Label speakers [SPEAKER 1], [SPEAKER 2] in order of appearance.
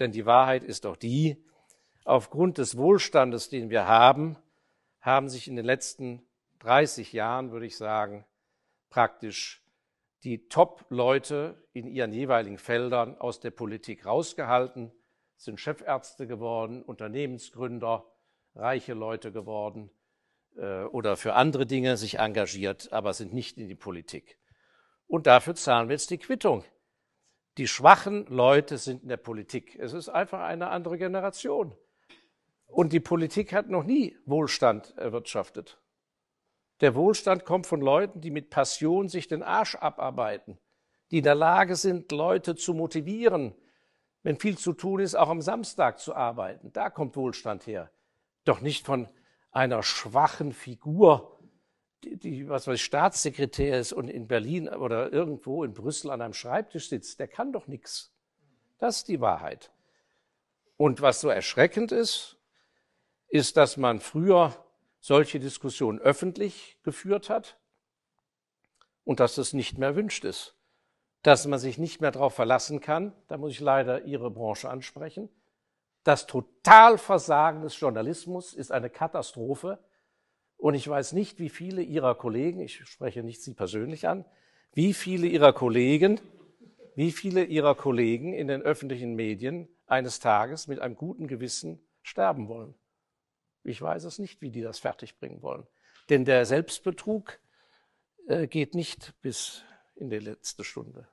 [SPEAKER 1] Denn die Wahrheit ist doch die, aufgrund des Wohlstandes, den wir haben, haben sich in den letzten 30 Jahren, würde ich sagen, praktisch die Top-Leute in ihren jeweiligen Feldern aus der Politik rausgehalten, sind Chefärzte geworden, Unternehmensgründer, reiche Leute geworden äh, oder für andere Dinge sich engagiert, aber sind nicht in die Politik. Und dafür zahlen wir jetzt die Quittung die schwachen Leute sind in der Politik. Es ist einfach eine andere Generation. Und die Politik hat noch nie Wohlstand erwirtschaftet. Der Wohlstand kommt von Leuten, die mit Passion sich den Arsch abarbeiten, die in der Lage sind, Leute zu motivieren, wenn viel zu tun ist, auch am Samstag zu arbeiten. Da kommt Wohlstand her. Doch nicht von einer schwachen Figur, die, was weiß ich, Staatssekretär ist und in Berlin oder irgendwo in Brüssel an einem Schreibtisch sitzt, der kann doch nichts. Das ist die Wahrheit. Und was so erschreckend ist, ist, dass man früher solche Diskussionen öffentlich geführt hat und dass das nicht mehr wünscht ist. Dass man sich nicht mehr darauf verlassen kann, da muss ich leider Ihre Branche ansprechen, das Totalversagen des Journalismus ist eine Katastrophe, und ich weiß nicht, wie viele Ihrer Kollegen, ich spreche nicht Sie persönlich an, wie viele Ihrer Kollegen, wie viele Ihrer Kollegen in den öffentlichen Medien eines Tages mit einem guten Gewissen sterben wollen. Ich weiß es nicht, wie die das fertigbringen wollen. Denn der Selbstbetrug äh, geht nicht bis in die letzte Stunde.